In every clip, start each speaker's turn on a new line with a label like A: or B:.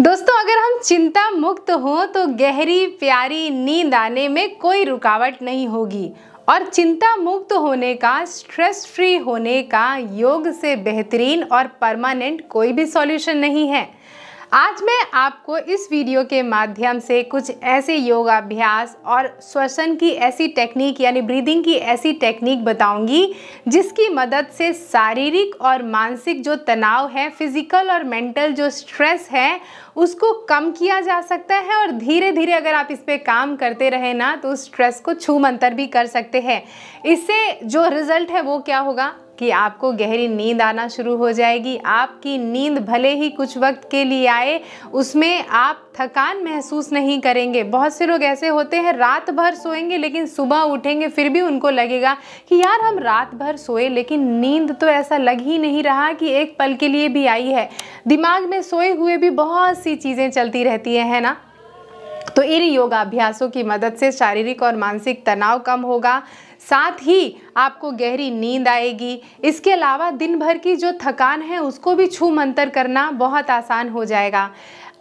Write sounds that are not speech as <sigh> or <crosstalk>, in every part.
A: दोस्तों अगर हम चिंता मुक्त हों तो गहरी प्यारी नींद आने में कोई रुकावट नहीं होगी और चिंता मुक्त होने का स्ट्रेस फ्री होने का योग से बेहतरीन और परमानेंट कोई भी सॉल्यूशन नहीं है आज मैं आपको इस वीडियो के माध्यम से कुछ ऐसे योगाभ्यास और श्वसन की ऐसी टेक्निक यानी ब्रीदिंग की ऐसी टेक्निक बताऊंगी जिसकी मदद से शारीरिक और मानसिक जो तनाव है फिजिकल और मेंटल जो स्ट्रेस है उसको कम किया जा सकता है और धीरे धीरे अगर आप इस पर काम करते रहे ना तो उस स्ट्रेस को मंतर भी कर सकते हैं इससे जो रिज़ल्ट है वो क्या होगा कि आपको गहरी नींद आना शुरू हो जाएगी आपकी नींद भले ही कुछ वक्त के लिए आए उसमें आप थकान महसूस नहीं करेंगे बहुत से लोग ऐसे होते हैं रात भर सोएंगे लेकिन सुबह उठेंगे फिर भी उनको लगेगा कि यार हम रात भर सोए लेकिन नींद तो ऐसा लग ही नहीं रहा कि एक पल के लिए भी आई है दिमाग में सोए हुए भी बहुत सी चीज़ें चलती रहती हैं है ना तो इन योगाभ्यासों की मदद से शारीरिक और मानसिक तनाव कम होगा साथ ही आपको गहरी नींद आएगी इसके अलावा दिन भर की जो थकान है उसको भी छू मंतर करना बहुत आसान हो जाएगा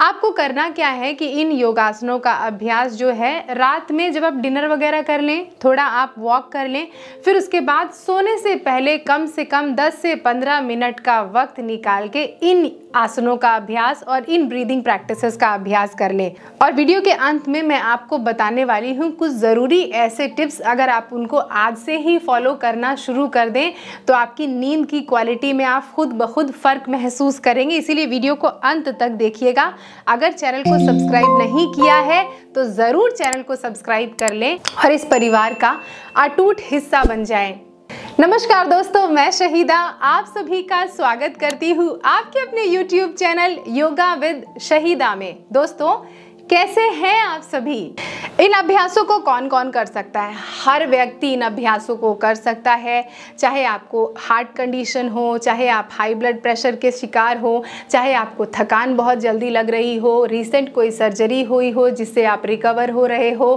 A: आपको करना क्या है कि इन योगासनों का अभ्यास जो है रात में जब आप डिनर वगैरह कर लें थोड़ा आप वॉक कर लें फिर उसके बाद सोने से पहले कम से कम 10 से 15 मिनट का वक्त निकाल के इन आसनों का अभ्यास और इन ब्रीदिंग प्रैक्टिसेस का अभ्यास कर लें और वीडियो के अंत में मैं आपको बताने वाली हूँ कुछ ज़रूरी ऐसे टिप्स अगर आप उनको आज से ही फॉलो करना शुरू कर दें तो आपकी नींद की क्वालिटी में आप खुद ब खुद फ़र्क महसूस करेंगे इसीलिए वीडियो को अंत तक देखिएगा अगर चैनल को सब्सक्राइब नहीं किया है तो ज़रूर चैनल को सब्सक्राइब कर लें और इस परिवार का अटूट हिस्सा बन जाए नमस्कार दोस्तों मैं शहीदा आप सभी का स्वागत करती हूँ आपके अपने YouTube channel yoga with Shahida में दोस्तों कैसे हैं आप सभी इन अभ्यासों को कौन कौन कर सकता है हर व्यक्ति इन अभ्यासों को कर सकता है चाहे आपको हार्ट कंडीशन हो चाहे आप हाई ब्लड प्रेशर के शिकार हो चाहे आपको थकान बहुत जल्दी लग रही हो रिसेंट कोई सर्जरी हुई हो जिससे आप रिकवर हो रहे हो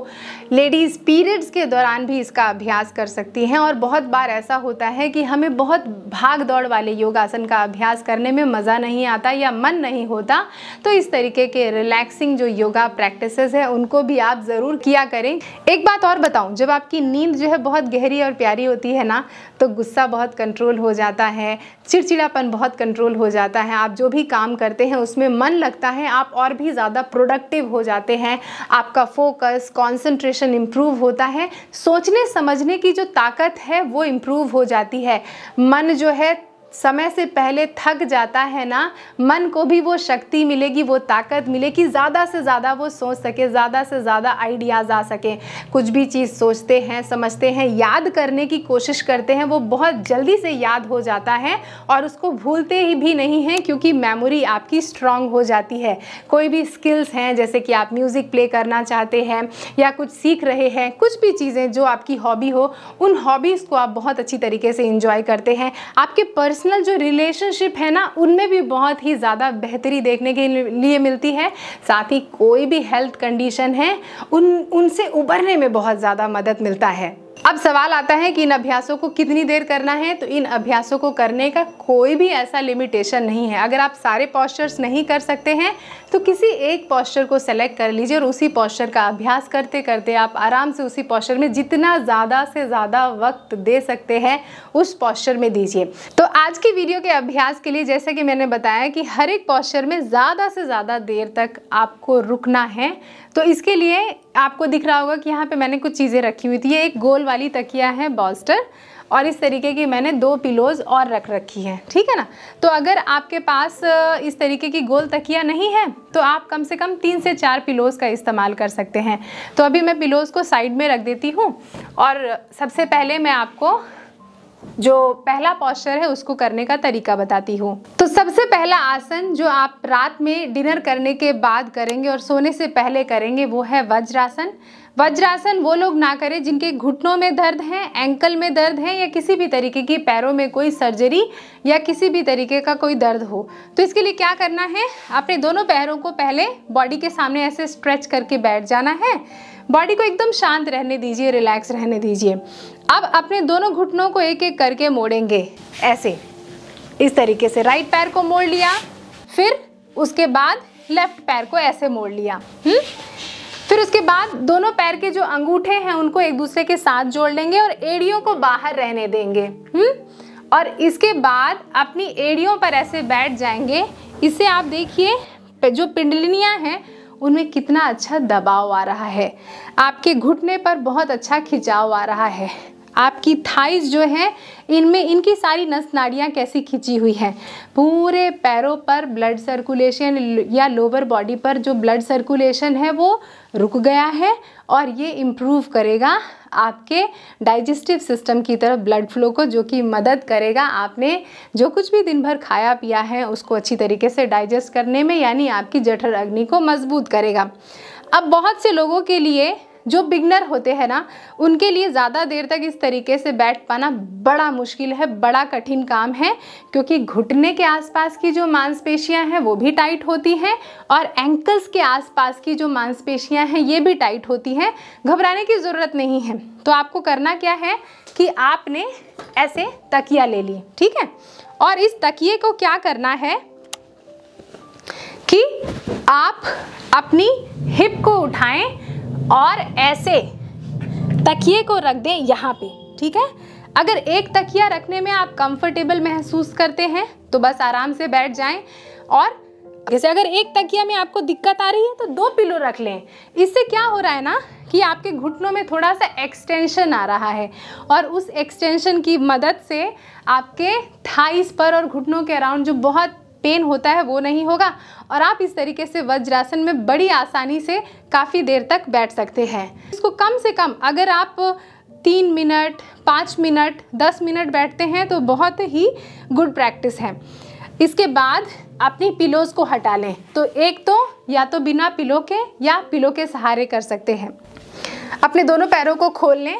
A: लेडीज़ पीरियड्स के दौरान भी इसका अभ्यास कर सकती हैं और बहुत बार ऐसा होता है कि हमें बहुत भाग दौड़ वाले योगासन का अभ्यास करने में मज़ा नहीं आता या मन नहीं होता तो इस तरीके के रिलैक्सिंग जो योगा योगा प्रैक्टिस है उनको भी आप ज़रूर किया करें एक बात और बताऊँ जब आपकी नींद जो है बहुत गहरी और प्यारी होती है ना तो गुस्सा बहुत कंट्रोल हो जाता है चिड़चिड़ापन बहुत कंट्रोल हो जाता है आप जो भी काम करते हैं उसमें मन लगता है आप और भी ज़्यादा प्रोडक्टिव हो जाते हैं आपका फोकस कॉन्सेंट्रेशन इम्प्रूव होता है सोचने समझने की जो ताकत है वो इम्प्रूव हो जाती है मन जो है समय से पहले थक जाता है ना मन को भी वो शक्ति मिलेगी वो ताकत मिलेगी ज़्यादा से ज़्यादा वो सोच सके ज़्यादा से ज़्यादा आइडियाज़ आ सकें कुछ भी चीज़ सोचते हैं समझते हैं याद करने की कोशिश करते हैं वो बहुत जल्दी से याद हो जाता है और उसको भूलते ही भी नहीं हैं क्योंकि मेमोरी आपकी स्ट्रॉन्ग हो जाती है कोई भी स्किल्स हैं जैसे कि आप म्यूज़िक प्ले करना चाहते हैं या कुछ सीख रहे हैं कुछ भी चीज़ें जो आपकी हॉबी हो उन हॉबीज़ को आप बहुत अच्छी तरीके से इंजॉय करते हैं आपके पर्स पर्सनल जो रिलेशनशिप है ना उनमें भी बहुत ही ज़्यादा बेहतरी देखने के लिए मिलती है साथ ही कोई भी हेल्थ कंडीशन है उन उनसे उबरने में बहुत ज़्यादा मदद मिलता है अब सवाल आता है कि इन अभ्यासों को कितनी देर करना है तो इन अभ्यासों को करने का कोई भी ऐसा लिमिटेशन नहीं है अगर आप सारे पॉस्चर्स नहीं कर सकते हैं तो किसी एक पॉस्चर को सेलेक्ट कर लीजिए और उसी पॉस्चर का अभ्यास करते करते आप आराम से उसी पॉस्चर में जितना ज़्यादा से ज़्यादा वक्त दे सकते हैं उस पॉस्चर में दीजिए तो आज की वीडियो के अभ्यास के लिए जैसा कि मैंने बताया कि हर एक पॉस्चर में ज़्यादा से ज़्यादा देर तक आपको रुकना है तो इसके लिए आपको दिख रहा होगा कि यहाँ पर मैंने कुछ चीज़ें रखी हुई थी ये एक गोल वाली तकिया है बॉस्टर और इस तरीके की मैंने दो पिलोज़ और रख रखी है ठीक है ना तो अगर आपके पास इस तरीके की गोल तकिया नहीं है तो आप कम से कम तीन से चार पिलोज़ का इस्तेमाल कर सकते हैं तो अभी मैं पिलोज़ को साइड में रख देती हूँ और सबसे पहले मैं आपको जो पहला पॉस्चर है उसको करने का तरीका बताती हूँ तो सबसे पहला आसन जो आप रात में डिनर करने के बाद करेंगे और सोने से पहले करेंगे वो है वज्रासन वज्रासन वो लोग ना करें जिनके घुटनों में दर्द है एंकल में दर्द है या किसी भी तरीके की पैरों में कोई सर्जरी या किसी भी तरीके का कोई दर्द हो तो इसके लिए क्या करना है अपने दोनों पैरों को पहले बॉडी के सामने ऐसे स्ट्रेच करके बैठ जाना है बॉडी को एकदम शांत रहने दीजिए रिलैक्स रहने दीजिए अब अपने दोनों घुटनों को एक एक करके मोड़ेंगे ऐसे इस तरीके से राइट पैर को मोड़ लिया फिर उसके बाद लेफ्ट पैर को ऐसे मोड़ लिया हुँ? हम्म? फिर उसके बाद दोनों पैर के जो अंगूठे हैं उनको एक दूसरे के साथ जोड़ लेंगे और एड़ियों को बाहर रहने देंगे हुँ? हम्म? और इसके बाद अपनी एड़ियों पर ऐसे बैठ जाएंगे इससे आप देखिए जो पिंडलिनियाँ हैं उनमें कितना अच्छा दबाव आ रहा है आपके घुटने पर बहुत अच्छा खिंचाव आ रहा है आपकी थाइस जो है इनमें इनकी सारी नस नाड़ियाँ कैसी खिंची हुई हैं पूरे पैरों पर ब्लड सर्कुलेशन या लोअर बॉडी पर जो ब्लड सर्कुलेशन है वो रुक गया है और ये इम्प्रूव करेगा आपके डाइजेस्टिव सिस्टम की तरफ ब्लड फ्लो को जो कि मदद करेगा आपने जो कुछ भी दिन भर खाया पिया है उसको अच्छी तरीके से डाइजेस्ट करने में यानी आपकी जठर अग्नि को मजबूत करेगा अब बहुत से लोगों के लिए जो बिगनर होते हैं ना उनके लिए ज़्यादा देर तक इस तरीके से बैठ पाना बड़ा मुश्किल है बड़ा कठिन काम है क्योंकि घुटने के आसपास की जो मांसपेशियां हैं वो भी टाइट होती हैं और एंकल्स के आसपास की जो मांसपेशियां हैं ये भी टाइट होती हैं घबराने की ज़रूरत नहीं है तो आपको करना क्या है कि आपने ऐसे तकिया ले ली ठीक है और इस तकिए को क्या करना है कि आप अपनी हिप को उठाएं और ऐसे तकिए को रख दें यहाँ पे ठीक है अगर एक तकिया रखने में आप कंफर्टेबल महसूस करते हैं तो बस आराम से बैठ जाएं और जैसे अगर एक तकिया में आपको दिक्कत आ रही है तो दो पिलो रख लें इससे क्या हो रहा है ना कि आपके घुटनों में थोड़ा सा एक्सटेंशन आ रहा है और उस एक्सटेंशन की मदद से आपके थाइस पर और घुटनों के अराउंड जो बहुत पेन होता है वो नहीं होगा और आप इस तरीके से वज्रासन में बड़ी आसानी से काफ़ी देर तक बैठ सकते हैं इसको कम से कम अगर आप तीन मिनट पाँच मिनट दस मिनट बैठते हैं तो बहुत ही गुड प्रैक्टिस है इसके बाद अपनी पिलोज़ को हटा लें तो एक तो या तो बिना पिलो के या पिलो के सहारे कर सकते हैं अपने दोनों पैरों को खोल लें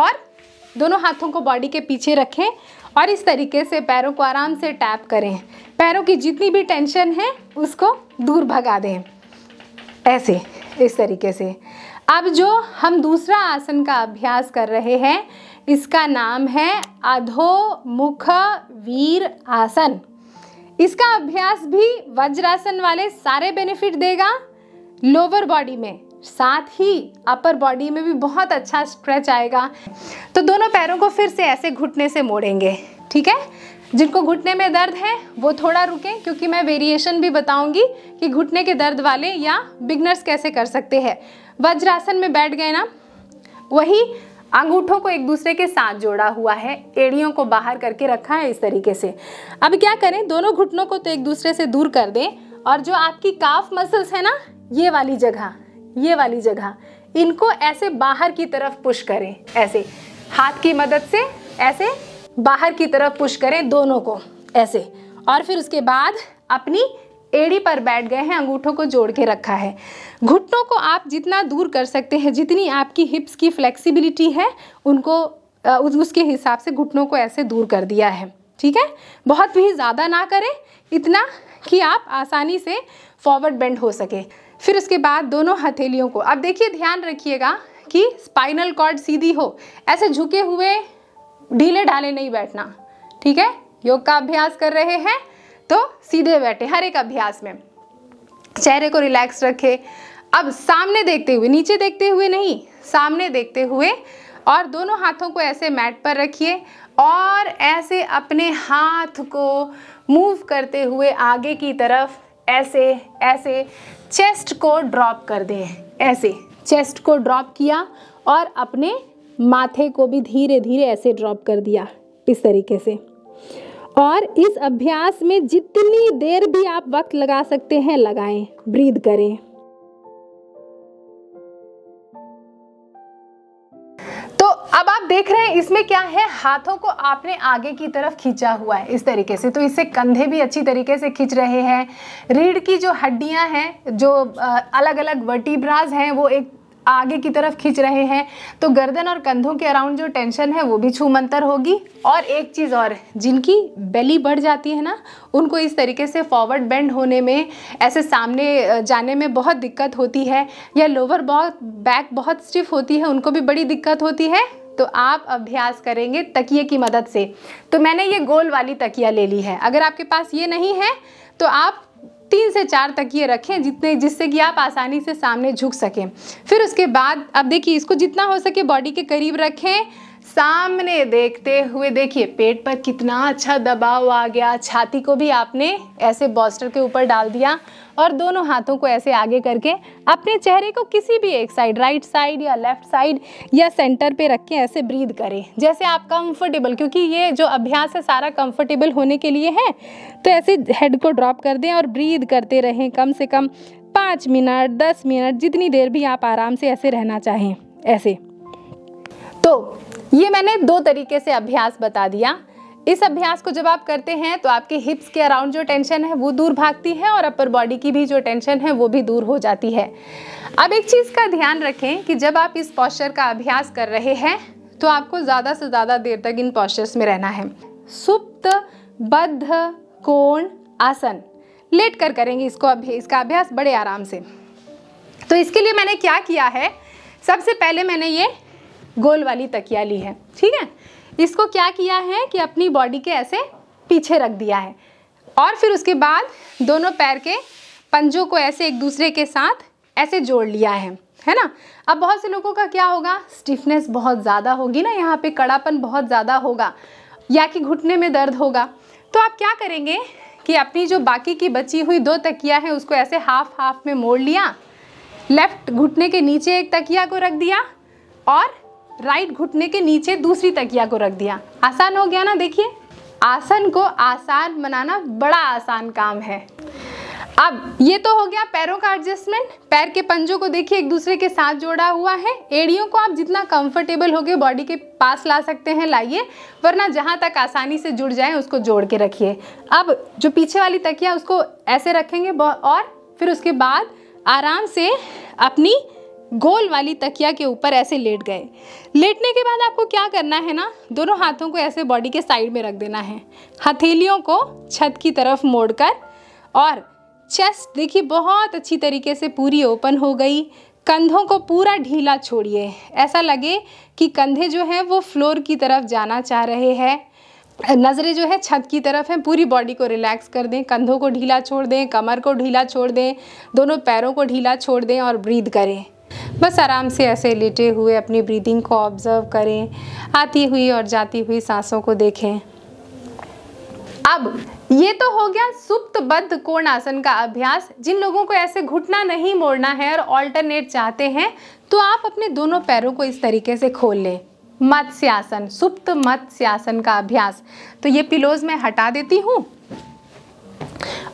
A: और दोनों हाथों को बॉडी के पीछे रखें और इस तरीके से पैरों को आराम से टैप करें पैरों की जितनी भी टेंशन है उसको दूर भगा दें ऐसे इस तरीके से अब जो हम दूसरा आसन का अभ्यास कर रहे हैं इसका नाम है अधो मुख वीर आसन इसका अभ्यास भी वज्रासन वाले सारे बेनिफिट देगा लोअर बॉडी में साथ ही अपर बॉडी में भी बहुत अच्छा स्ट्रेच आएगा तो दोनों पैरों को फिर से ऐसे घुटने से मोड़ेंगे ठीक है जिनको घुटने में दर्द है वो थोड़ा रुकें क्योंकि मैं वेरिएशन भी बताऊंगी कि घुटने के दर्द वाले या बिगनर्स कैसे कर सकते हैं वज्रासन में बैठ गए ना वही अंगूठों को एक दूसरे के साथ जोड़ा हुआ है एड़ियों को बाहर करके रखा है इस तरीके से अब क्या करें दोनों घुटनों को तो एक दूसरे से दूर कर दें और जो आपकी काफ मसल्स है ना ये वाली जगह ये वाली जगह इनको ऐसे बाहर की तरफ पुश करें ऐसे हाथ की मदद से ऐसे बाहर की तरफ पुश करें दोनों को ऐसे और फिर उसके बाद अपनी एड़ी पर बैठ गए हैं अंगूठों को जोड़ के रखा है घुटनों को आप जितना दूर कर सकते हैं जितनी आपकी हिप्स की फ्लेक्सिबिलिटी है उनको उसके हिसाब से घुटनों को ऐसे दूर कर दिया है ठीक है बहुत भी ज़्यादा ना करें इतना कि आप आसानी से फॉरवर्ड बेंड हो सके फिर उसके बाद दोनों हथेलियों को अब देखिए ध्यान रखिएगा कि स्पाइनल कॉर्ड सीधी हो ऐसे झुके हुए ढीले ढाले नहीं बैठना ठीक है योग का अभ्यास कर रहे हैं तो सीधे बैठे हर एक अभ्यास में चेहरे को रिलैक्स रखें अब सामने देखते हुए नीचे देखते हुए नहीं सामने देखते हुए और दोनों हाथों को ऐसे मैट पर रखिए और ऐसे अपने हाथ को मूव करते हुए आगे की तरफ ऐसे ऐसे चेस्ट को ड्रॉप कर दें ऐसे चेस्ट को ड्रॉप किया और अपने माथे को भी धीरे धीरे ऐसे ड्रॉप कर दिया इस तरीके से और इस अभ्यास में जितनी देर भी आप वक्त लगा सकते हैं लगाएं ब्रीद करें देख रहे हैं इसमें क्या है हाथों को आपने आगे की तरफ खींचा हुआ है इस तरीके से तो इससे कंधे भी अच्छी तरीके से खींच रहे हैं रीढ़ की जो हड्डियां हैं जो अलग अलग वर्टिब्राज हैं वो एक आगे की तरफ खींच रहे हैं तो गर्दन और कंधों के अराउंड जो टेंशन है वो भी छूमंतर होगी और एक चीज़ और जिनकी बेली बढ़ जाती है ना उनको इस तरीके से फॉरवर्ड बेंड होने में ऐसे सामने जाने में बहुत दिक्कत होती है या लोअर बहुत बैक बहुत स्टिफ होती है उनको भी बड़ी दिक्कत होती है तो आप अभ्यास करेंगे तकिए की मदद से तो मैंने ये गोल वाली तकिया ले ली है अगर आपके पास ये नहीं है तो आप तीन से चार तकिए रखें जितने जिससे कि आप आसानी से सामने झुक सकें फिर उसके बाद अब देखिए इसको जितना हो सके बॉडी के करीब रखें सामने देखते हुए देखिए पेट पर कितना अच्छा दबाव आ गया छाती को भी आपने ऐसे बॉस्टर के ऊपर डाल दिया और दोनों हाथों को ऐसे आगे करके अपने चेहरे को किसी भी एक साइड राइट साइड या लेफ्ट साइड या सेंटर पे रख के ऐसे ब्रीद करें जैसे आप कंफर्टेबल क्योंकि ये जो अभ्यास है सारा कंफर्टेबल होने के लिए है तो ऐसे हेड को ड्रॉप कर दें और ब्रीद करते रहें कम से कम पाँच मिनट दस मिनट जितनी देर भी आप आराम से ऐसे रहना चाहें ऐसे तो ये मैंने दो तरीके से अभ्यास बता दिया इस अभ्यास को जब आप करते हैं तो आपके हिप्स के अराउंड जो टेंशन है वो दूर भागती है और अपर बॉडी की भी जो टेंशन है वो भी दूर हो जाती है अब एक चीज़ का ध्यान रखें कि जब आप इस पॉस्चर का अभ्यास कर रहे हैं तो आपको ज़्यादा से ज़्यादा देर तक इन पॉस्चर्स में रहना है सुप्त बद्ध कोण आसन लेट कर करेंगे इसको अभ्य इसका अभ्यास बड़े आराम से तो इसके लिए मैंने क्या किया है सबसे पहले मैंने ये गोल वाली तकिया ली है ठीक है इसको क्या किया है कि अपनी बॉडी के ऐसे पीछे रख दिया है और फिर उसके बाद दोनों पैर के पंजों को ऐसे एक दूसरे के साथ ऐसे जोड़ लिया है है ना अब बहुत से लोगों का क्या होगा स्टिफनेस बहुत ज़्यादा होगी ना यहाँ पे कड़ापन बहुत ज़्यादा होगा या कि घुटने में दर्द होगा तो आप क्या करेंगे कि अपनी जो बाकी की बची हुई दो तकिया है उसको ऐसे हाफ हाफ में मोड़ लिया लेफ्ट घुटने के नीचे एक तकिया को रख दिया और राइट घुटने के नीचे दूसरी तकिया को रख दिया आसान हो गया ना देखिए आसन को आसान बनाना बड़ा आसान काम है अब ये तो हो गया पैरों का एडजस्टमेंट पैर के पंजों को देखिए एक दूसरे के साथ जोड़ा हुआ है एड़ियों को आप जितना कंफर्टेबल होगे बॉडी के पास ला सकते हैं लाइए वरना जहाँ तक आसानी से जुड़ जाए उसको जोड़ के रखिए अब जो पीछे वाली तकिया उसको ऐसे रखेंगे और फिर उसके बाद आराम से अपनी गोल वाली तकिया के ऊपर ऐसे लेट गए लेटने के बाद आपको क्या करना है ना दोनों हाथों को ऐसे बॉडी के साइड में रख देना है हथेलियों को छत की तरफ मोड़कर और चेस्ट देखिए बहुत अच्छी तरीके से पूरी ओपन हो गई कंधों को पूरा ढीला छोड़िए ऐसा लगे कि कंधे जो हैं वो फ्लोर की तरफ जाना चाह रहे हैं नज़रें जो है छत की तरफ हैं पूरी बॉडी को रिलैक्स कर दें कंधों को ढीला छोड़ दें कमर को ढीला छोड़ दें दोनों पैरों को ढीला छोड़ दें और ब्रीद करें बस आराम से ऐसे लेटे हुए अपनी ब्रीदिंग को ऑब्ज़र्व करें आती हुई और जाती हुई सांसों को देखें अब ये तो हो गया सुप्त बद्ध कोण आसन का अभ्यास जिन लोगों को ऐसे घुटना नहीं मोड़ना है और ऑल्टरनेट चाहते हैं तो आप अपने दोनों पैरों को इस तरीके से खोल लें मत्स्यासन सुप्त मत्स्यासन का अभ्यास तो ये पिलोज मैं हटा देती हूँ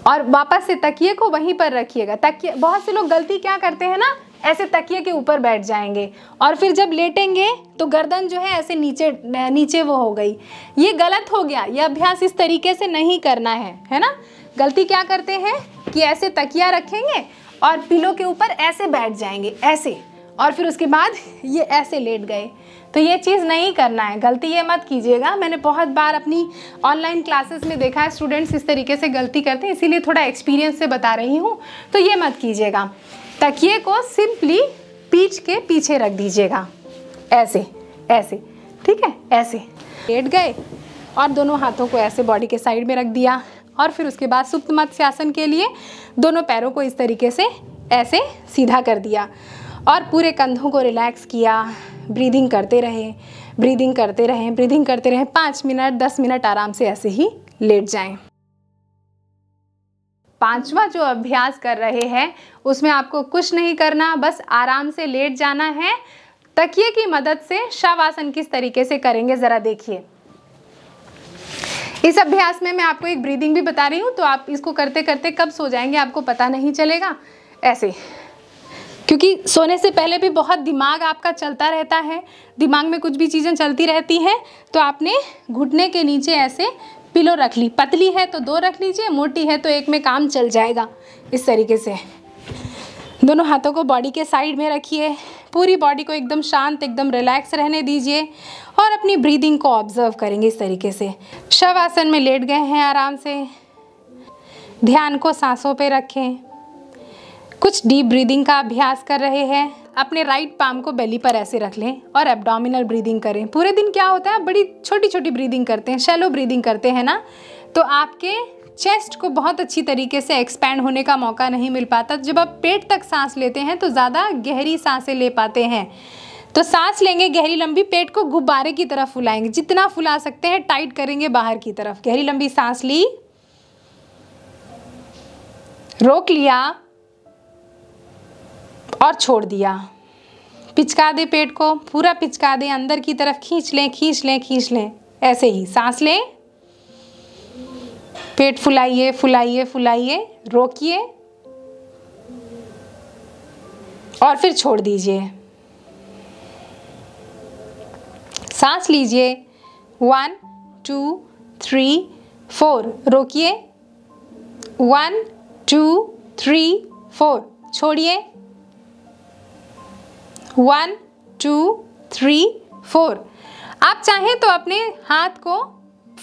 A: और वापस से तकिए को वहीं पर रखिएगा तकिए बहुत से लोग गलती क्या करते हैं ना ऐसे तकिए के ऊपर बैठ जाएंगे और फिर जब लेटेंगे तो गर्दन जो है ऐसे नीचे नीचे वो हो गई ये गलत हो गया ये अभ्यास इस तरीके से नहीं करना है है ना गलती क्या करते हैं कि ऐसे तकिया रखेंगे और पिलो के ऊपर ऐसे बैठ जाएंगे ऐसे और फिर उसके बाद <laughs> ये ऐसे लेट गए तो ये चीज़ नहीं करना है गलती ये मत कीजिएगा मैंने बहुत बार अपनी ऑनलाइन क्लासेस में देखा है स्टूडेंट्स इस तरीके से गलती करते हैं इसीलिए थोड़ा एक्सपीरियंस से बता रही हूँ तो ये मत कीजिएगा तकिए को सिंपली पीछ के पीछे रख दीजिएगा ऐसे ऐसे ठीक है ऐसे लेट गए और दोनों हाथों को ऐसे बॉडी के साइड में रख दिया और फिर उसके बाद सुप्त मत्स्यासन के लिए दोनों पैरों को इस तरीके से ऐसे सीधा कर दिया और पूरे कंधों को रिलैक्स किया ब्रीदिंग करते रहे ब्रीदिंग करते रहें ब्रीदिंग करते रहें पाँच मिनट दस मिनट आराम से ऐसे ही लेट जाएं पांचवा जो अभ्यास कर रहे हैं उसमें आपको कुछ नहीं करना बस आराम से लेट जाना है तकिए की मदद से शवासन किस तरीके से करेंगे ज़रा देखिए इस अभ्यास में मैं आपको एक ब्रीदिंग भी बता रही हूँ तो आप इसको करते करते कब सो जाएंगे आपको पता नहीं चलेगा ऐसे क्योंकि सोने से पहले भी बहुत दिमाग आपका चलता रहता है दिमाग में कुछ भी चीज़ें चलती रहती हैं तो आपने घुटने के नीचे ऐसे पिलो रख ली पतली है तो दो रख लीजिए मोटी है तो एक में काम चल जाएगा इस तरीके से दोनों हाथों को बॉडी के साइड में रखिए पूरी बॉडी को एकदम शांत एकदम रिलैक्स रहने दीजिए और अपनी ब्रीदिंग को ऑब्जर्व करेंगे इस तरीके से शव आसन में लेट गए हैं आराम से ध्यान को सांसों पे रखें कुछ डीप ब्रीदिंग का अभ्यास कर रहे हैं अपने राइट पाम को बेली पर ऐसे रख लें और एब्डोमिनल ब्रीदिंग करें पूरे दिन क्या होता है आप बड़ी छोटी छोटी ब्रीदिंग करते हैं शेलो ब्रीदिंग करते हैं ना तो आपके चेस्ट को बहुत अच्छी तरीके से एक्सपैंड होने का मौका नहीं मिल पाता जब आप पेट तक सांस लेते हैं तो ज़्यादा गहरी सांसें ले पाते हैं तो सांस लेंगे गहरी लंबी पेट को गुब्बारे की तरफ फुलाएंगे जितना फुला सकते हैं टाइट करेंगे बाहर की तरफ गहरी लंबी सांस ली रोक लिया और छोड़ दिया पिचका दे पेट को पूरा पिचका दे अंदर की तरफ खींच लें खींच लें खींच लें ऐसे ही सांस लें पेट फुलाइए फुलाइए फुलाइए रोकिए और फिर छोड़ दीजिए सांस लीजिए वन टू थ्री फोर रोकिए वन टू थ्री फोर छोड़िए वन टू थ्री फोर आप चाहें तो अपने हाथ को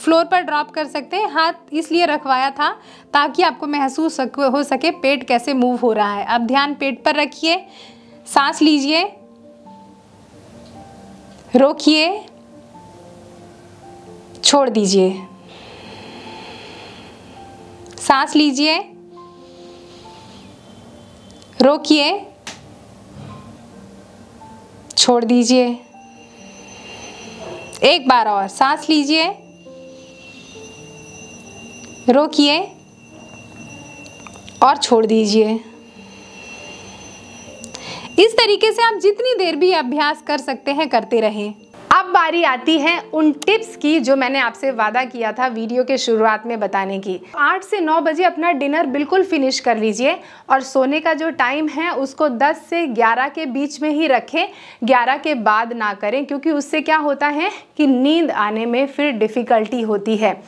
A: फ्लोर पर ड्रॉप कर सकते हैं हाथ इसलिए रखवाया था ताकि आपको महसूस हो सके पेट कैसे मूव हो रहा है अब ध्यान पेट पर रखिए सांस लीजिए रोकिए छोड़ दीजिए सांस लीजिए रोकिए छोड़ दीजिए एक बार और सांस लीजिए रोकिए और छोड़ दीजिए इस तरीके से आप जितनी देर भी अभ्यास कर सकते हैं करते रहें अब बारी आती है उन टिप्स की जो मैंने आपसे वादा किया था वीडियो के शुरुआत में बताने की आठ से नौ बजे अपना डिनर बिल्कुल फिनिश कर लीजिए और सोने का जो टाइम है उसको दस से ग्यारह के बीच में ही रखें ग्यारह के बाद ना करें क्योंकि उससे क्या होता है कि नींद आने में फिर डिफ़िकल्टी होती है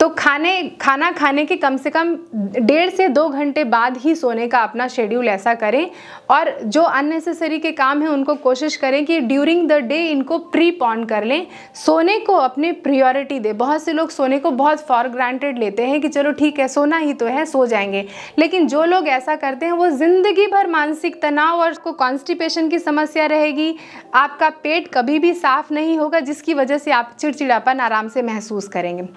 A: तो खाने खाना खाने के कम से कम डेढ़ से दो घंटे बाद ही सोने का अपना शेड्यूल ऐसा करें और जो अननेसेसरी के काम हैं उनको कोशिश करें कि ड्यूरिंग द डे इनको प्री पॉन कर लें सोने को अपने प्रियोरिटी दें बहुत से लोग सोने को बहुत फॉर ग्रांटेड लेते हैं कि चलो ठीक है सोना ही तो है सो जाएंगे लेकिन जो लोग ऐसा करते हैं वो ज़िंदगी भर मानसिक तनाव और उसको कॉन्स्टिपेशन की समस्या रहेगी आपका पेट कभी भी साफ़ नहीं होगा जिसकी वजह से आप चिड़चिड़ापन आराम से महसूस करेंगे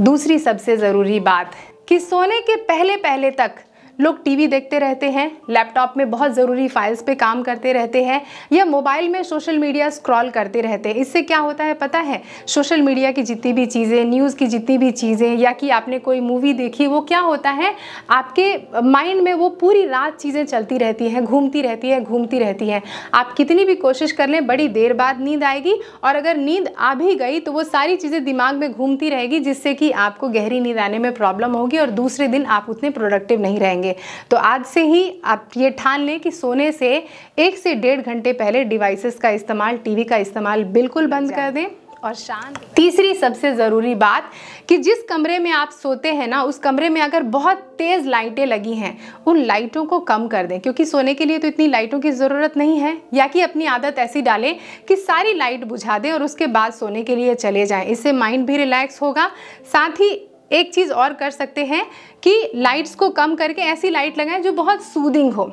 A: दूसरी सबसे ज़रूरी बात कि सोने के पहले पहले तक लोग टीवी देखते रहते हैं लैपटॉप में बहुत ज़रूरी फाइल्स पे काम करते रहते हैं या मोबाइल में सोशल मीडिया स्क्रॉल करते रहते हैं इससे क्या होता है पता है सोशल मीडिया की जितनी भी चीज़ें न्यूज़ की जितनी भी चीज़ें या कि आपने कोई मूवी देखी वो क्या होता है आपके माइंड में वो पूरी रात चीज़ें चलती रहती हैं घूमती रहती है घूमती रहती हैं आप कितनी भी कोशिश कर लें बड़ी देर बाद नींद आएगी और अगर नींद आ भी गई तो वो सारी चीज़ें दिमाग में घूमती रहेगी जिससे कि आपको गहरी नींद आने में प्रॉब्लम होगी और दूसरे दिन आप उतने प्रोडक्टिव नहीं रहेंगे करेंगे तो आज से ही आप ये ठान लें कि सोने से एक से डेढ़ घंटे पहले डिवाइसेस का इस्तेमाल टीवी का इस्तेमाल बिल्कुल बंद कर दें और शांत तीसरी सबसे ज़रूरी बात कि जिस कमरे में आप सोते हैं ना उस कमरे में अगर बहुत तेज़ लाइटें लगी हैं उन लाइटों को कम कर दें क्योंकि सोने के लिए तो इतनी लाइटों की ज़रूरत नहीं है या कि अपनी आदत ऐसी डालें कि सारी लाइट बुझा दें और उसके बाद सोने के लिए चले जाएं इससे माइंड भी रिलैक्स होगा साथ ही एक चीज़ और कर सकते हैं कि लाइट्स को कम करके ऐसी लाइट लगाएं जो बहुत सूदिंग हो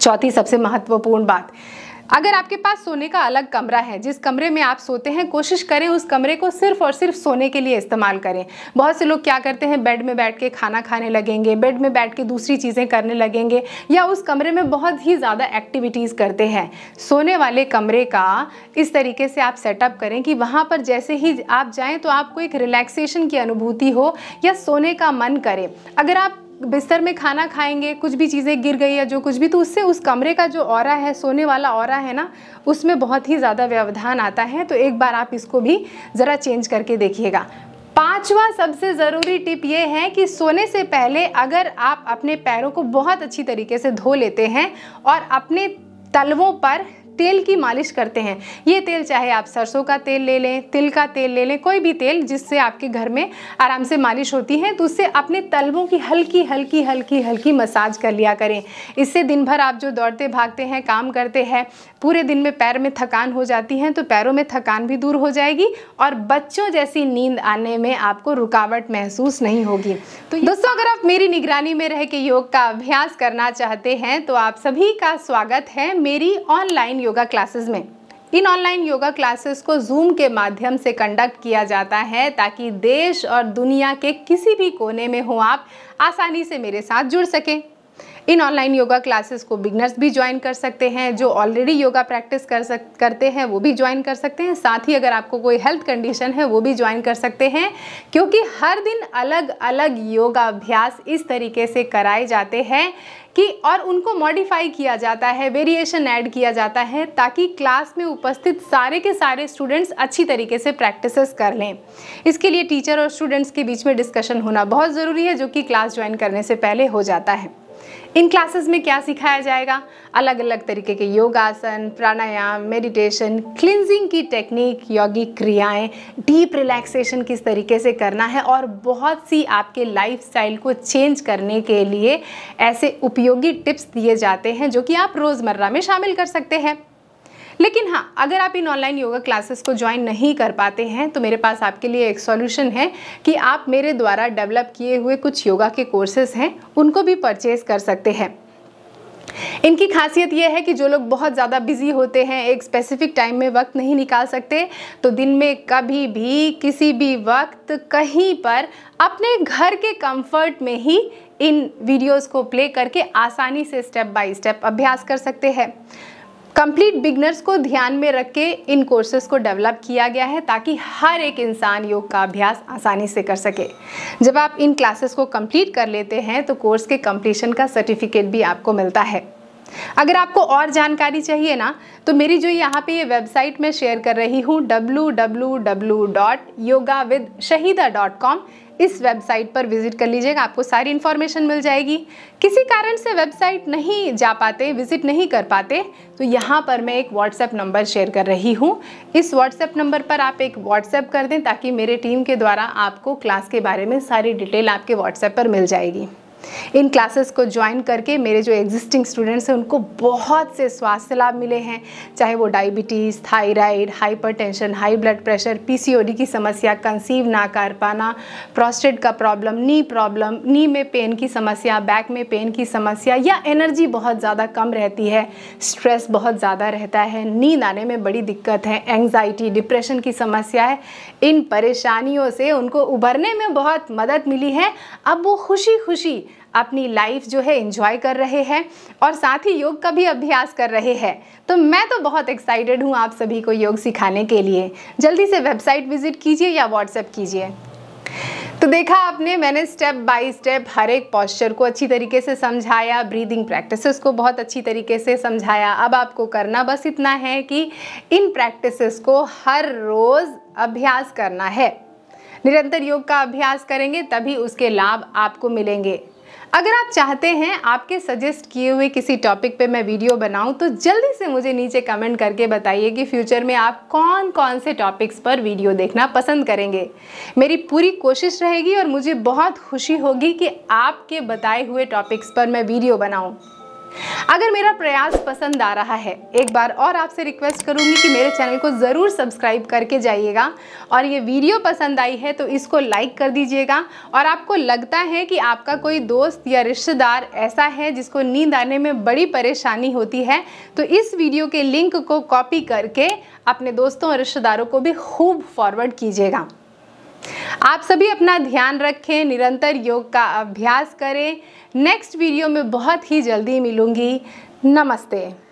A: चौथी सबसे महत्वपूर्ण बात अगर आपके पास सोने का अलग कमरा है जिस कमरे में आप सोते हैं कोशिश करें उस कमरे को सिर्फ और सिर्फ सोने के लिए इस्तेमाल करें बहुत से लोग क्या करते हैं बेड में बैठ के खाना खाने लगेंगे बेड में बैठ के दूसरी चीज़ें करने लगेंगे या उस कमरे में बहुत ही ज़्यादा एक्टिविटीज़ करते हैं सोने वाले कमरे का इस तरीके से आप सेटअप करें कि वहाँ पर जैसे ही आप जाएँ तो आपको एक रिलैक्सेशन की अनुभूति हो या सोने का मन करे अगर आप बिस्तर में खाना खाएंगे कुछ भी चीज़ें गिर गई या जो कुछ भी तो उससे उस कमरे का जो और है सोने वाला और है ना उसमें बहुत ही ज़्यादा व्यवधान आता है तो एक बार आप इसको भी ज़रा चेंज करके देखिएगा पांचवा सबसे ज़रूरी टिप ये है कि सोने से पहले अगर आप अपने पैरों को बहुत अच्छी तरीके से धो लेते हैं और अपने तलवों पर तेल की मालिश करते हैं ये तेल चाहे आप सरसों का तेल ले लें तिल का तेल ले लें कोई भी तेल जिससे आपके घर में आराम से मालिश होती है तो उससे अपने तलबों की हल्की हल्की हल्की हल्की मसाज कर लिया करें इससे दिन भर आप जो दौड़ते भागते हैं काम करते हैं पूरे दिन में पैर में थकान हो जाती है तो पैरों में थकान भी दूर हो जाएगी और बच्चों जैसी नींद आने में आपको रुकावट महसूस नहीं होगी तो दोस्तों अगर आप मेरी निगरानी में रह के योग का अभ्यास करना चाहते हैं तो आप सभी का स्वागत है मेरी ऑनलाइन योगा क्लासेस में इन ऑनलाइन योगा क्लासेस को जूम के माध्यम से कंडक्ट किया जाता है ताकि देश और दुनिया के किसी भी कोने में हो आप आसानी से मेरे साथ जुड़ सकें इन ऑनलाइन योगा क्लासेस को बिगनर्स भी ज्वाइन कर सकते हैं जो ऑलरेडी योगा प्रैक्टिस कर सक करते हैं वो भी ज्वाइन कर सकते हैं साथ ही अगर आपको कोई हेल्थ कंडीशन है वो भी ज्वाइन कर सकते हैं क्योंकि हर दिन अलग अलग योगाभ्यास इस तरीके से कराए जाते हैं कि और उनको मॉडिफाई किया जाता है वेरिएशन ऐड किया जाता है ताकि क्लास में उपस्थित सारे के सारे स्टूडेंट्स अच्छी तरीके से प्रैक्टिसेस कर लें इसके लिए टीचर और स्टूडेंट्स के बीच में डिस्कशन होना बहुत ज़रूरी है जो कि क्लास ज्वाइन करने से पहले हो जाता है इन क्लासेस में क्या सिखाया जाएगा अलग अलग तरीके के योगासन प्राणायाम मेडिटेशन क्लिनजिंग की टेक्निक यौगिक क्रियाएं डीप रिलैक्सेशन किस तरीके से करना है और बहुत सी आपके लाइफस्टाइल को चेंज करने के लिए ऐसे उपयोगी टिप्स दिए जाते हैं जो कि आप रोज़मर्रा में शामिल कर सकते हैं लेकिन हाँ अगर आप इन ऑनलाइन योगा क्लासेस को ज्वाइन नहीं कर पाते हैं तो मेरे पास आपके लिए एक सॉल्यूशन है कि आप मेरे द्वारा डेवलप किए हुए कुछ योगा के कोर्सेज हैं उनको भी परचेज़ कर सकते हैं इनकी खासियत यह है कि जो लोग बहुत ज़्यादा बिजी होते हैं एक स्पेसिफिक टाइम में वक्त नहीं निकाल सकते तो दिन में कभी भी किसी भी वक्त कहीं पर अपने घर के कंफर्ट में ही इन वीडियोस को प्ले करके आसानी से स्टेप बाय स्टेप अभ्यास कर सकते हैं कंप्लीट बिगनर्स को ध्यान में रख के इन कोर्सेज को डेवलप किया गया है ताकि हर एक इंसान योग का अभ्यास आसानी से कर सके जब आप इन क्लासेस को कंप्लीट कर लेते हैं तो कोर्स के कंप्लीशन का सर्टिफिकेट भी आपको मिलता है अगर आपको और जानकारी चाहिए ना तो मेरी जो यहाँ पे ये वेबसाइट में शेयर कर रही हूँ W dot yoga with Shahida dot com इस वेबसाइट पर विजिट कर लीजिएगा आपको सारी इन्फॉर्मेशन मिल जाएगी किसी कारण से वेबसाइट नहीं जा पाते विजिट नहीं कर पाते तो यहाँ पर मैं एक व्हाट्सएप नंबर शेयर कर रही हूँ इस व्हाट्सएप नंबर पर आप एक व्हाट्सएप कर दें ताकि मेरे टीम के द्वारा आपको क्लास के बारे में सारी डिटेल आपके व्हाट्सएप पर मिल जाएगी इन क्लासेस को ज्वाइन करके मेरे जो एग्जिस्टिंग स्टूडेंट्स हैं उनको बहुत से स्वास्थ्य लाभ मिले हैं चाहे वो diabetes thyroid hypertension high blood pressure PCOD की समस्या कंसीव ना कर पाना प्रोस्टेट का प्रॉब्लम नी प्रॉब्लम नी में पेन की समस्या बैक में पेन की समस्या या एनर्जी बहुत ज़्यादा कम रहती है स्ट्रेस बहुत ज़्यादा रहता है नींद आने में बड़ी दिक्कत है एंग्जाइटी डिप्रेशन की समस्या है इन परेशानियों से उनको उभरने में बहुत मदद मिली है अब वो खुशी खुशी अपनी लाइफ जो है इंजॉय कर रहे हैं और साथ ही योग का भी अभ्यास कर रहे हैं तो मैं तो बहुत एक्साइटेड हूँ आप सभी को योग सिखाने के लिए जल्दी से वेबसाइट विजिट कीजिए या व्हाट्सएप कीजिए तो देखा आपने मैंने स्टेप बाय स्टेप हर एक पॉस्चर को अच्छी तरीके से समझाया ब्रीदिंग प्रैक्टिसेस को बहुत अच्छी तरीके से समझाया अब आपको करना बस इतना है कि इन प्रैक्टिसेस को हर रोज़ अभ्यास करना है निरंतर योग का अभ्यास करेंगे तभी उसके लाभ आपको मिलेंगे अगर आप चाहते हैं आपके सजेस्ट किए हुए किसी टॉपिक पे मैं वीडियो बनाऊं तो जल्दी से मुझे नीचे कमेंट करके बताइए कि फ्यूचर में आप कौन कौन से टॉपिक्स पर वीडियो देखना पसंद करेंगे मेरी पूरी कोशिश रहेगी और मुझे बहुत खुशी होगी कि आपके बताए हुए टॉपिक्स पर मैं वीडियो बनाऊँ अगर मेरा प्रयास पसंद आ रहा है एक बार और आपसे रिक्वेस्ट करूंगी कि मेरे चैनल को ज़रूर सब्सक्राइब करके जाइएगा और ये वीडियो पसंद आई है तो इसको लाइक कर दीजिएगा और आपको लगता है कि आपका कोई दोस्त या रिश्तेदार ऐसा है जिसको नींद आने में बड़ी परेशानी होती है तो इस वीडियो के लिंक को कॉपी करके अपने दोस्तों और रिश्तेदारों को भी खूब फॉरवर्ड कीजिएगा आप सभी अपना ध्यान रखें निरंतर योग का अभ्यास करें नेक्स्ट वीडियो में बहुत ही जल्दी मिलूँगी नमस्ते